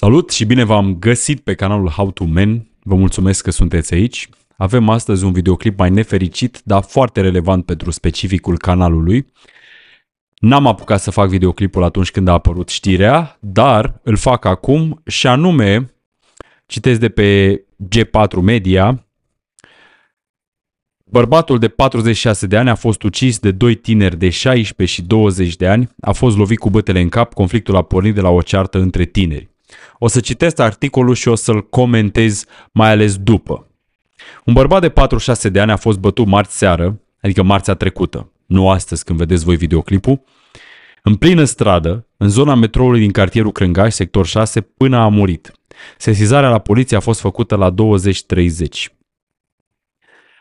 Salut și bine v-am găsit pe canalul How to Men. Vă mulțumesc că sunteți aici. Avem astăzi un videoclip mai nefericit, dar foarte relevant pentru specificul canalului. N-am apucat să fac videoclipul atunci când a apărut știrea, dar îl fac acum și anume, citesc de pe G4 Media, Bărbatul de 46 de ani a fost ucis de doi tineri de 16 și 20 de ani, a fost lovit cu bătele în cap, conflictul a pornit de la o ceartă între tineri. O să citesc articolul și o să-l comentez mai ales după. Un bărbat de 46 de ani a fost bătut marți seară, adică marțea trecută, nu astăzi când vedeți voi videoclipul, în plină stradă, în zona metroului din cartierul Crângaș, sector 6, până a murit. Sesizarea la poliție a fost făcută la 20.30.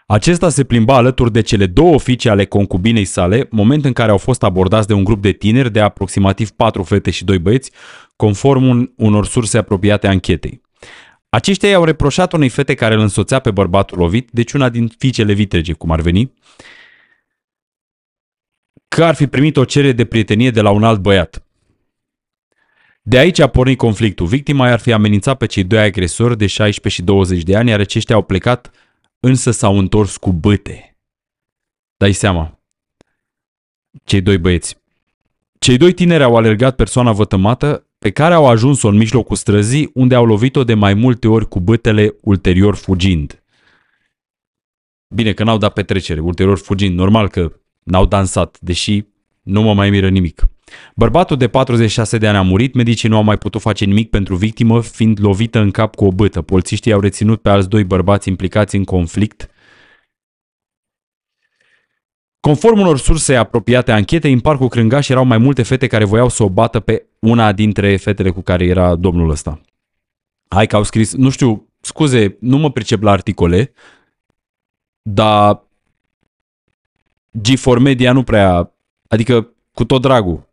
Acesta se plimba alături de cele două oficii ale concubinei sale, moment în care au fost abordați de un grup de tineri de aproximativ 4 fete și 2 băieți, conform unor surse apropiate anchetei. Aceștia i-au reproșat unei fete care îl însoțea pe bărbatul lovit, deci una din fiicele vitrege, cum ar veni, că ar fi primit o cerere de prietenie de la un alt băiat. De aici a pornit conflictul. Victima i-ar fi amenințat pe cei doi agresori de 16 și 20 de ani, iar aceștia au plecat, însă s-au întors cu băte. Dai seama. Cei doi băieți. Cei doi tineri au alergat persoana vătămată pe care au ajuns-o în mijlocul străzii, unde au lovit-o de mai multe ori cu bătele, ulterior fugind. Bine că n-au dat petrecere, ulterior fugind, normal că n-au dansat, deși nu mă mai miră nimic. Bărbatul de 46 de ani a murit, medicii nu au mai putut face nimic pentru victimă, fiind lovită în cap cu o bătă. Polițiștii au reținut pe alți doi bărbați implicați în conflict Conform unor surse apropiate anchetei, în parcul Crângaș erau mai multe fete care voiau să o bată pe una dintre fetele cu care era domnul ăsta. Hai că au scris, nu știu, scuze, nu mă pricep la articole, dar G4 Media nu prea, adică cu tot dragul,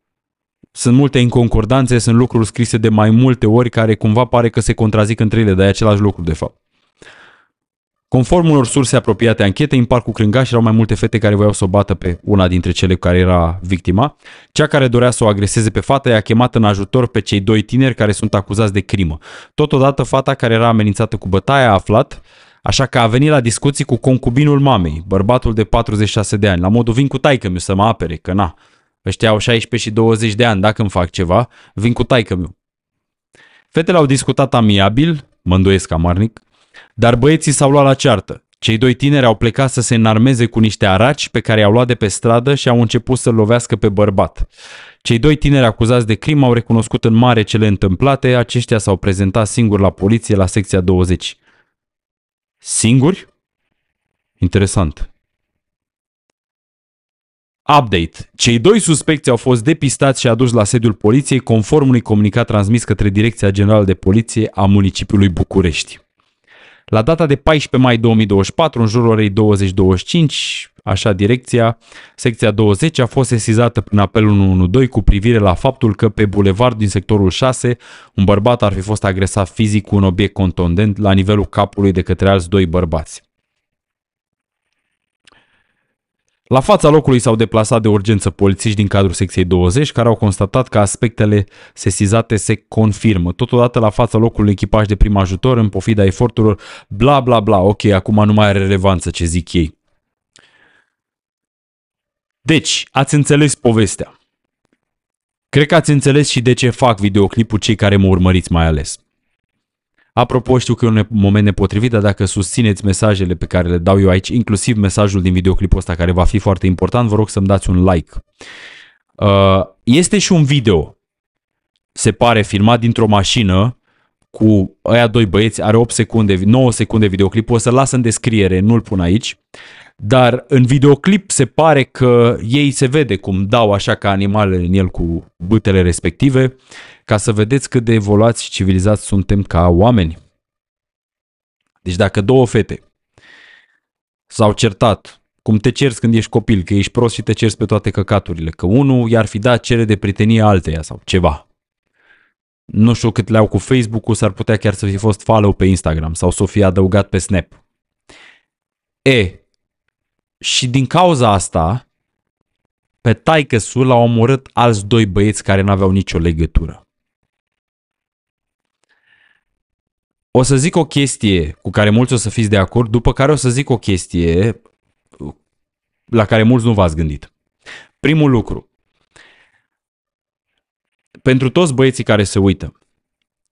sunt multe inconcordanțe, sunt lucruri scrise de mai multe ori care cumva pare că se contrazic între ele, dar e același lucru de fapt. Conform unor surse apropiate anchetei, în parcul Crângaș erau mai multe fete care voiau să o bată pe una dintre cele care era victima. Cea care dorea să o agreseze pe fata i-a chemat în ajutor pe cei doi tineri care sunt acuzați de crimă. Totodată, fata care era amenințată cu bătaia a aflat Așa că a venit la discuții cu concubinul mamei, bărbatul de 46 de ani, la modul vin cu taică mi să mă apere, că na, ăștia au 16 și 20 de ani, dacă îmi fac ceva, vin cu taică mi Fetele au discutat amiabil, mă îndoiesc amarnic, dar băieții s-au luat la ceartă. Cei doi tineri au plecat să se înarmeze cu niște araci pe care i-au luat de pe stradă și au început să lovească pe bărbat. Cei doi tineri acuzați de crimă au recunoscut în mare cele întâmplate, aceștia s-au prezentat singuri la poliție la secția 20. Singuri? Interesant. Update. Cei doi suspecți au fost depistați și aduși la sediul poliției conform unui comunicat transmis către Direcția Generală de Poliție a municipiului București. La data de 14 mai 2024, în jurul orei 20.25, așa direcția, secția 20 a fost sesizată prin apelul 112 cu privire la faptul că pe bulevard din sectorul 6, un bărbat ar fi fost agresat fizic cu un obiect contondent la nivelul capului de către alți doi bărbați. La fața locului s-au deplasat de urgență polițiști din cadrul secției 20 care au constatat că aspectele sesizate se confirmă. Totodată la fața locului echipaj de prim ajutor în pofida eforturilor, bla bla bla, ok, acum nu mai are relevanță ce zic ei. Deci, ați înțeles povestea. Cred că ați înțeles și de ce fac videoclipul cei care mă urmăriți mai ales. Apropo, știu că e un moment nepotrivit, dar dacă susțineți mesajele pe care le dau eu aici, inclusiv mesajul din videoclipul ăsta care va fi foarte important, vă rog să-mi dați un like. Uh, este și un video, se pare, filmat dintr-o mașină cu aia doi băieți, are 8 secunde, 9 secunde videoclipul, o să-l las în descriere, nu-l pun aici dar în videoclip se pare că ei se vede cum dau așa ca animale în el cu bâtele respective, ca să vedeți cât de evoluați și civilizați suntem ca oameni. Deci dacă două fete s-au certat, cum te cerți când ești copil, că ești prost și te cerți pe toate căcaturile, că unul i-ar fi dat cere de prietenie alteia sau ceva. Nu știu cât le-au cu Facebook-ul, s-ar putea chiar să fi fost follow pe Instagram sau să o fi adăugat pe Snap. E, și din cauza asta, pe taicăsul l-a omorât alți doi băieți care n-aveau nicio legătură. O să zic o chestie cu care mulți o să fiți de acord, după care o să zic o chestie la care mulți nu v-ați gândit. Primul lucru. Pentru toți băieții care se uită,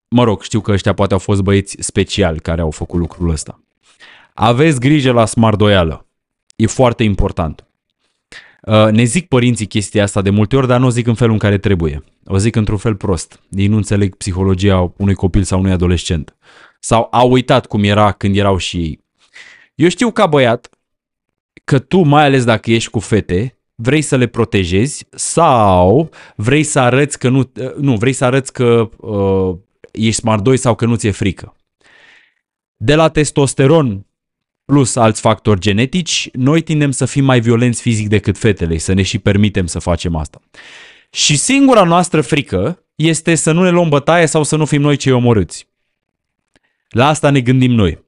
mă rog, știu că ăștia poate au fost băieți speciali care au făcut lucrul ăsta. Aveți grijă la smardoială. E foarte important. Uh, ne zic părinții chestia asta de multe ori, dar nu o zic în felul în care trebuie. O zic într-un fel prost. Ei nu înțeleg psihologia unui copil sau unui adolescent. Sau au uitat cum era când erau și ei. Eu știu ca băiat că tu, mai ales dacă ești cu fete, vrei să le protejezi sau vrei să arăți că nu, uh, nu vrei să arăți că uh, ești smart doi sau că nu ți-e frică. De la testosteron plus alți factori genetici, noi tindem să fim mai violenți fizic decât fetele, să ne și permitem să facem asta. Și singura noastră frică este să nu ne luăm bătaie sau să nu fim noi cei omorâți. La asta ne gândim noi.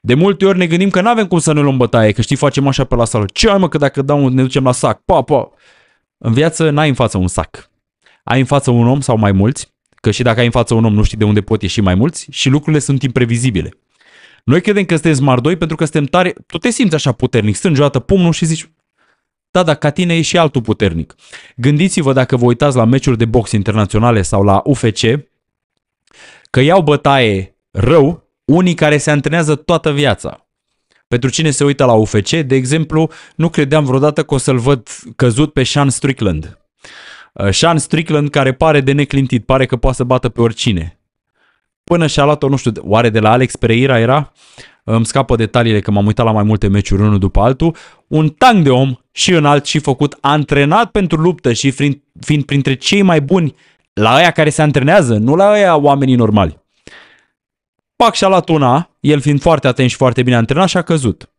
De multe ori ne gândim că nu avem cum să ne luăm bătaie, că știi, facem așa pe la sală. Ce ai mă, că dacă dau, ne ducem la sac, pa, pa. În viață n-ai în față un sac. Ai în față un om sau mai mulți, că și dacă ai în față un om nu știi de unde pot ieși mai mulți și lucrurile sunt imprevizibile. Noi credem că suntem smart 2 pentru că suntem tare, tu te simți așa puternic, strângi o dată pumnul și zici, da, dar ca tine e și altul puternic. Gândiți-vă dacă vă uitați la meciuri de box internaționale sau la UFC, că iau bătaie rău unii care se antrenează toată viața. Pentru cine se uită la UFC, de exemplu, nu credeam vreodată că o să-l văd căzut pe Sean Strickland. Uh, Sean Strickland care pare de neclintit, pare că poate să bată pe oricine până și-a luat-o, nu știu, oare de la Alex Pereira era? Îmi scapă detaliile că m-am uitat la mai multe meciuri unul după altul. Un tank de om și înalt și făcut, antrenat pentru luptă și fiind, fiind printre cei mai buni la aia care se antrenează, nu la aia oamenii normali. Pac și-a luat una, el fiind foarte atent și foarte bine antrenat și a căzut.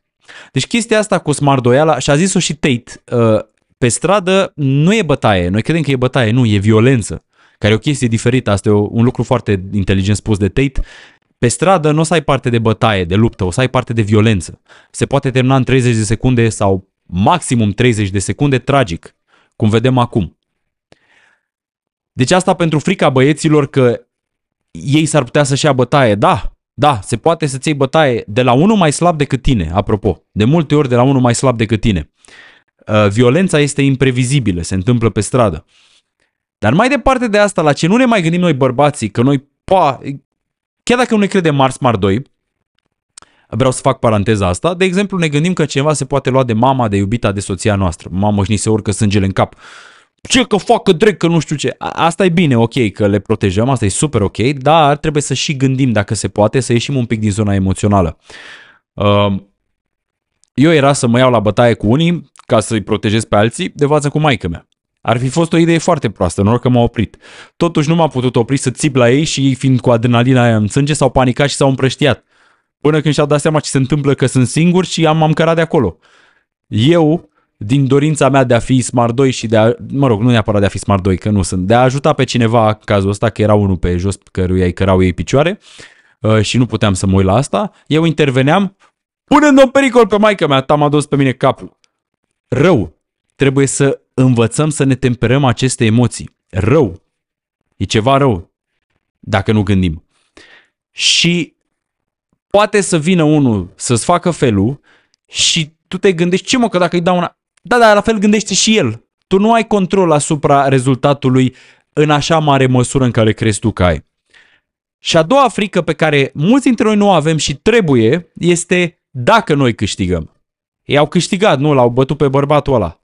Deci chestia asta cu Doiala, și a zis-o și Tate, uh, pe stradă nu e bătaie, noi credem că e bătaie, nu, e violență care e o chestie diferită, asta e un lucru foarte inteligent spus de Tate, pe stradă nu o să ai parte de bătaie, de luptă, o să ai parte de violență. Se poate termina în 30 de secunde sau maximum 30 de secunde tragic, cum vedem acum. Deci asta pentru frica băieților că ei s-ar putea să-și ia bătaie. Da, da, se poate să-ți iei bătaie de la unul mai slab decât tine, apropo. De multe ori de la unul mai slab decât tine. Uh, violența este imprevizibilă, se întâmplă pe stradă. Dar mai departe de asta, la ce nu ne mai gândim noi bărbații, că noi, pa, chiar dacă nu ne credem Mars Mar 2, vreau să fac paranteza asta, de exemplu ne gândim că ceva se poate lua de mama, de iubita, de soția noastră. Mamă și ni se urcă sângele în cap. Ce că fac, că drec, că nu știu ce. Asta e bine, ok, că le protejăm, asta e super ok, dar trebuie să și gândim dacă se poate să ieșim un pic din zona emoțională. Ehm, eu era să mă iau la bătaie cu unii ca să-i protejez pe alții de față cu maică mea. Ar fi fost o idee foarte proastă, noroc că m-a oprit. Totuși nu m-a putut opri să țip la ei și ei fiind cu adrenalina aia în sânge s-au panicat și s-au împrăștiat. Până când și-au dat seama ce se întâmplă că sunt singur și am am cărat de acolo. Eu, din dorința mea de a fi Smart 2 și de a, mă rog, nu neapărat de a fi Smart 2, că nu sunt, de a ajuta pe cineva cazul ăsta, că era unul pe jos căruia îi cărau ei picioare uh, și nu puteam să mă uit la asta, eu interveneam punând un în pericol pe maica mea, ta m-a dus pe mine capul. Rău, trebuie să învățăm să ne temperăm aceste emoții. Rău. E ceva rău dacă nu gândim. Și poate să vină unul să-ți facă felul și tu te gândești, ce mă, că dacă îi dau una... Da, da la fel gândește și el. Tu nu ai control asupra rezultatului în așa mare măsură în care crezi tu că ai. Și a doua frică pe care mulți dintre noi nu o avem și trebuie este dacă noi câștigăm. Ei au câștigat, nu? L-au bătut pe bărbatul ăla.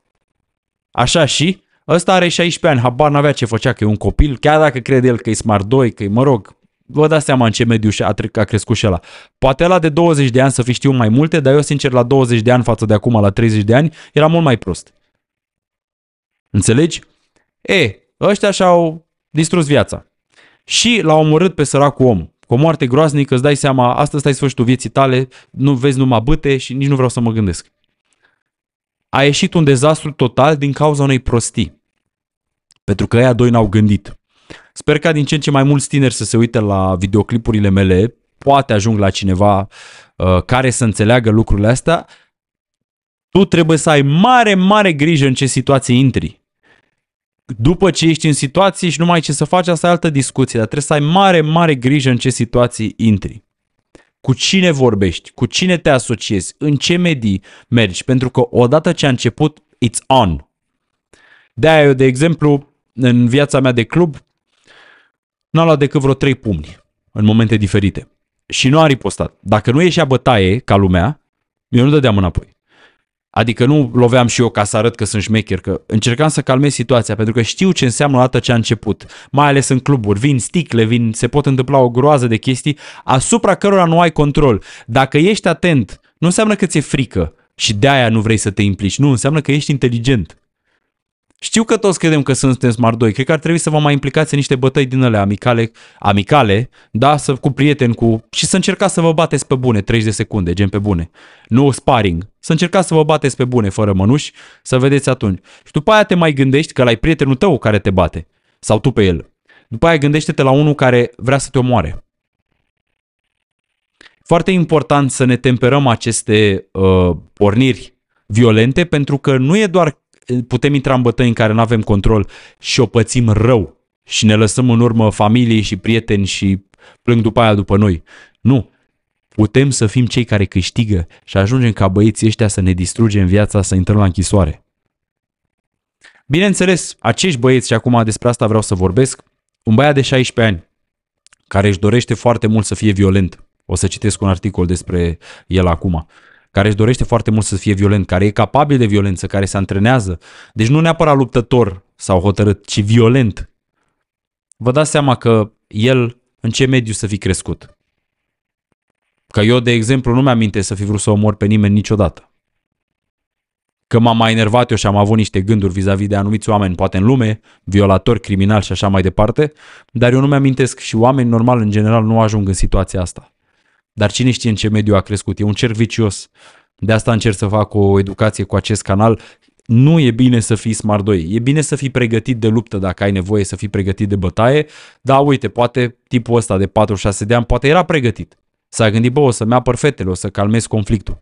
Așa și, ăsta are 16 ani, habar n-avea ce făcea, că e un copil, chiar dacă crede el că e smart 2, că e, mă rog, vă dați seama în ce mediu a, a crescut și ăla. Poate la de 20 de ani să fi știut mai multe, dar eu sincer la 20 de ani față de acum la 30 de ani era mult mai prost. Înțelegi? E, ăștia și-au distrus viața. Și l-au omorât pe săracul om. Cu o moarte groaznică îți dai seama, asta stai sfârșitul vieții tale, nu vezi numai bâte și nici nu vreau să mă gândesc a ieșit un dezastru total din cauza unei prostii. Pentru că ea doi n-au gândit. Sper ca din ce în ce mai mulți tineri să se uite la videoclipurile mele, poate ajung la cineva uh, care să înțeleagă lucrurile astea. Tu trebuie să ai mare, mare grijă în ce situații intri. După ce ești în situații și nu mai ce să faci, asta e altă discuție, dar trebuie să ai mare, mare grijă în ce situații intri cu cine vorbești, cu cine te asociezi, în ce medii mergi, pentru că odată ce a început, it's on. De-aia eu, de exemplu, în viața mea de club, n-am luat decât vreo trei pumni în momente diferite. Și nu a ripostat. Dacă nu ieșea bătaie ca lumea, eu nu dădeam înapoi. Adică nu loveam și eu ca să arăt că sunt șmecher, că încercam să calmez situația, pentru că știu ce înseamnă odată ce a început. Mai ales în cluburi, vin sticle, vin, se pot întâmpla o groază de chestii asupra cărora nu ai control. Dacă ești atent, nu înseamnă că ți-e frică și de aia nu vrei să te implici. Nu, înseamnă că ești inteligent. Știu că toți credem că suntem Smart 2, cred că ar trebui să vă mai implicați în niște bătăi din ele amicale, amicale da, să, cu prieteni, cu, și să încercați să vă bateți pe bune, 30 de secunde, gen pe bune. Nu sparring, să încercați să vă bateți pe bune, fără mănuși, să vedeți atunci. Și după aia te mai gândești că l-ai prietenul tău care te bate, sau tu pe el. După aia gândește-te la unul care vrea să te omoare. Foarte important să ne temperăm aceste uh, porniri violente pentru că nu e doar putem intra în bătăi în care nu avem control și o pățim rău și ne lăsăm în urmă familie și prieteni și plâng după aia după noi. Nu, putem să fim cei care câștigă și ajungem ca băieții ăștia să ne distrugem viața, să intrăm la închisoare. Bineînțeles, acești băieți, și acum despre asta vreau să vorbesc, un băiat de 16 ani care își dorește foarte mult să fie violent. O să citesc un articol despre el acum care își dorește foarte mult să fie violent, care e capabil de violență, care se antrenează. Deci nu neapărat luptător sau hotărât, ci violent. Vă dați seama că el în ce mediu să fi crescut. Că eu, de exemplu, nu mi minte să fi vrut să omor pe nimeni niciodată. Că m-am mai enervat eu și am avut niște gânduri vis-a-vis de anumiți oameni, poate în lume, violatori, criminali și așa mai departe, dar eu nu mi am și oameni normal în general nu ajung în situația asta. Dar cine știe în ce mediu a crescut? E un cerc vicios. De asta încerc să fac o educație cu acest canal. Nu e bine să fii Smart 2. E bine să fii pregătit de luptă dacă ai nevoie să fii pregătit de bătaie. Da, uite, poate tipul ăsta de 46 de ani poate era pregătit. S-a gândit, bă, o să-mi apăr fetele, o să calmez conflictul.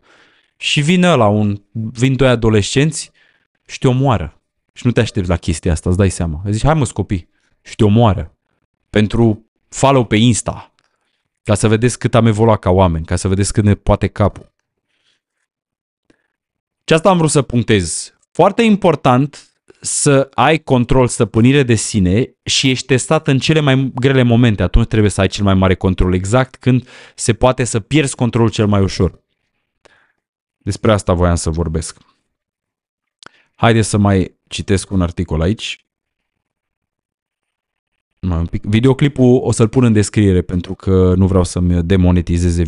Și vine la un, vin doi adolescenți și te omoară. Și nu te aștepți la chestia asta, îți dai seama. Zici, hai mă, copii, și te omoară. Pentru follow pe Insta, ca să vedeți cât am evoluat ca oameni, ca să vedeți cât ne poate capul. Ce asta am vrut să punctez. Foarte important să ai control, stăpânire de sine și ești testat în cele mai grele momente. Atunci trebuie să ai cel mai mare control, exact când se poate să pierzi controlul cel mai ușor. Despre asta voiam să vorbesc. Haideți să mai citesc un articol aici un pic. Videoclipul o să-l pun în descriere pentru că nu vreau să-mi demonetizeze.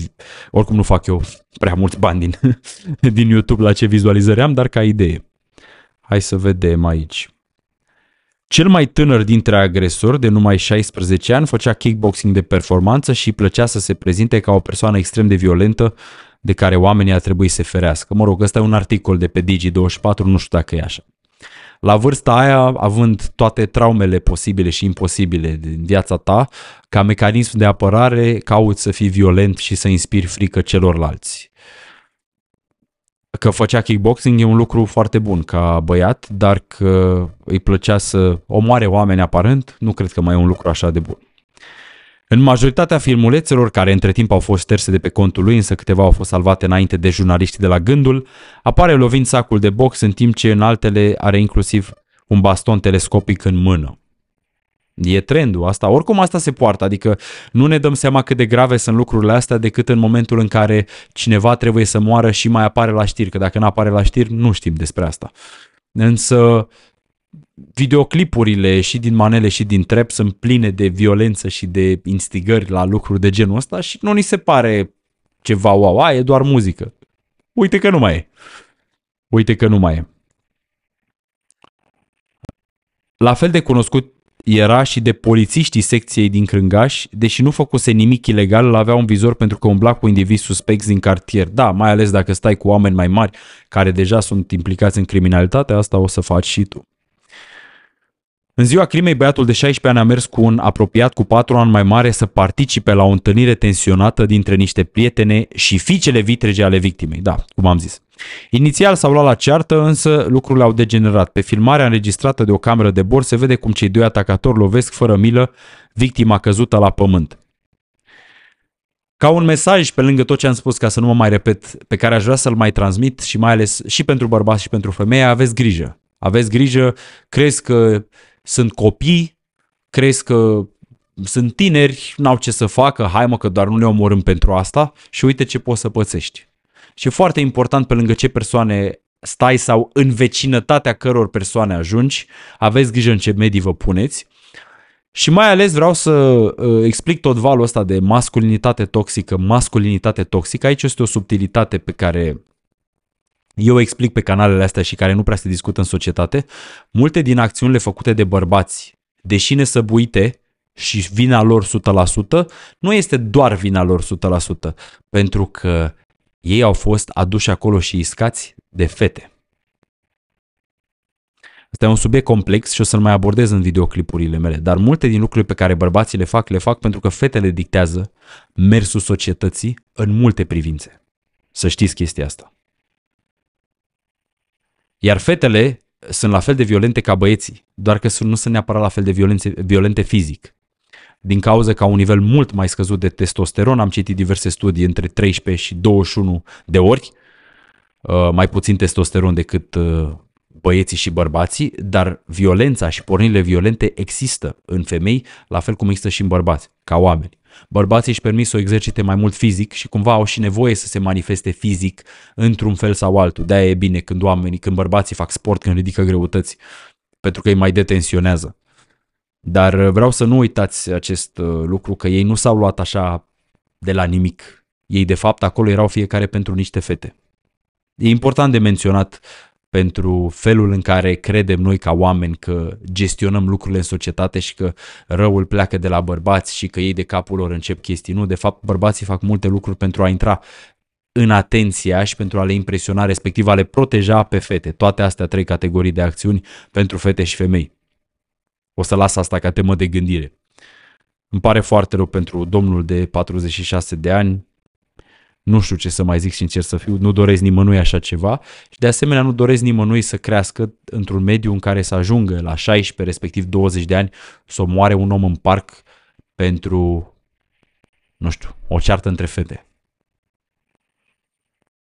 Oricum nu fac eu prea mulți bani din, din YouTube la ce vizualizări am, dar ca idee. Hai să vedem aici. Cel mai tânăr dintre agresori, de numai 16 ani, făcea kickboxing de performanță și plăcea să se prezinte ca o persoană extrem de violentă de care oamenii ar trebui să se ferească. Mă rog, ăsta e un articol de pe Digi24, nu știu dacă e așa la vârsta aia, având toate traumele posibile și imposibile din viața ta, ca mecanism de apărare, cauți să fii violent și să inspiri frică celorlalți. Că făcea kickboxing e un lucru foarte bun ca băiat, dar că îi plăcea să omoare oameni aparent, nu cred că mai e un lucru așa de bun. În majoritatea filmulețelor, care între timp au fost șterse de pe contul lui, însă câteva au fost salvate înainte de jurnaliștii de la Gândul, apare lovind sacul de box, în timp ce în altele are inclusiv un baston telescopic în mână. E trendul asta, oricum asta se poartă, adică nu ne dăm seama cât de grave sunt lucrurile astea decât în momentul în care cineva trebuie să moară și mai apare la știri, că dacă nu apare la știri nu știm despre asta. Însă videoclipurile și din manele și din trep sunt pline de violență și de instigări la lucruri de genul ăsta și nu ni se pare ceva wow, a, e doar muzică. Uite că nu mai e. Uite că nu mai e. La fel de cunoscut era și de polițiștii secției din Crângaș, deși nu făcuse nimic ilegal, îl avea un vizor pentru că umbla cu indivizi suspecți din cartier. Da, mai ales dacă stai cu oameni mai mari, care deja sunt implicați în criminalitate, asta o să faci și tu. În ziua crimei, băiatul de 16 ani a mers cu un apropiat cu 4 ani mai mare să participe la o întâlnire tensionată dintre niște prietene și fiicele vitrege ale victimei. Da, cum am zis. Inițial s-au luat la ceartă, însă lucrurile au degenerat. Pe filmarea înregistrată de o cameră de bord se vede cum cei doi atacatori lovesc fără milă victima căzută la pământ. Ca un mesaj, pe lângă tot ce am spus, ca să nu mă mai repet, pe care aș vrea să-l mai transmit și mai ales și pentru bărbați și pentru femei, aveți grijă. Aveți grijă, crezi că sunt copii, crezi că sunt tineri, n-au ce să facă, hai mă că doar nu ne omorâm pentru asta și uite ce poți să pățești. Și e foarte important pe lângă ce persoane stai sau în vecinătatea căror persoane ajungi, aveți grijă în ce medii vă puneți. Și mai ales vreau să uh, explic tot valul ăsta de masculinitate toxică, masculinitate toxică. Aici este o subtilitate pe care eu explic pe canalele astea și care nu prea se discută în societate, multe din acțiunile făcute de bărbați, deși nesăbuite și vina lor 100%, nu este doar vina lor 100%, pentru că ei au fost aduși acolo și iscați de fete. Asta e un subiect complex și o să-l mai abordez în videoclipurile mele, dar multe din lucrurile pe care bărbații le fac, le fac pentru că fetele dictează mersul societății în multe privințe. Să știți chestia asta. Iar fetele sunt la fel de violente ca băieții, doar că nu sunt neapărat la fel de violențe, violente fizic. Din cauza că au un nivel mult mai scăzut de testosteron, am citit diverse studii între 13 și 21 de ori, uh, mai puțin testosteron decât uh, băieții și bărbații, dar violența și pornirile violente există în femei, la fel cum există și în bărbați, ca oameni. Bărbații își permit să o exercite mai mult fizic și cumva au și nevoie să se manifeste fizic într-un fel sau altul. De-aia e bine când oamenii, când bărbații fac sport, când ridică greutăți, pentru că îi mai detensionează. Dar uh, vreau să nu uitați acest uh, lucru, că ei nu s-au luat așa de la nimic. Ei, de fapt, acolo erau fiecare pentru niște fete. E important de menționat pentru felul în care credem noi ca oameni că gestionăm lucrurile în societate și că răul pleacă de la bărbați și că ei de capul lor încep chestii. Nu, de fapt bărbații fac multe lucruri pentru a intra în atenția și pentru a le impresiona, respectiv a le proteja pe fete. Toate astea trei categorii de acțiuni pentru fete și femei. O să las asta ca temă de gândire. Îmi pare foarte rău pentru domnul de 46 de ani, nu știu ce să mai zic sincer să fiu, nu doresc nimănui așa ceva și de asemenea nu doresc nimănui să crească într-un mediu în care să ajungă la 16, respectiv 20 de ani, să moare un om în parc pentru, nu știu, o ceartă între fete.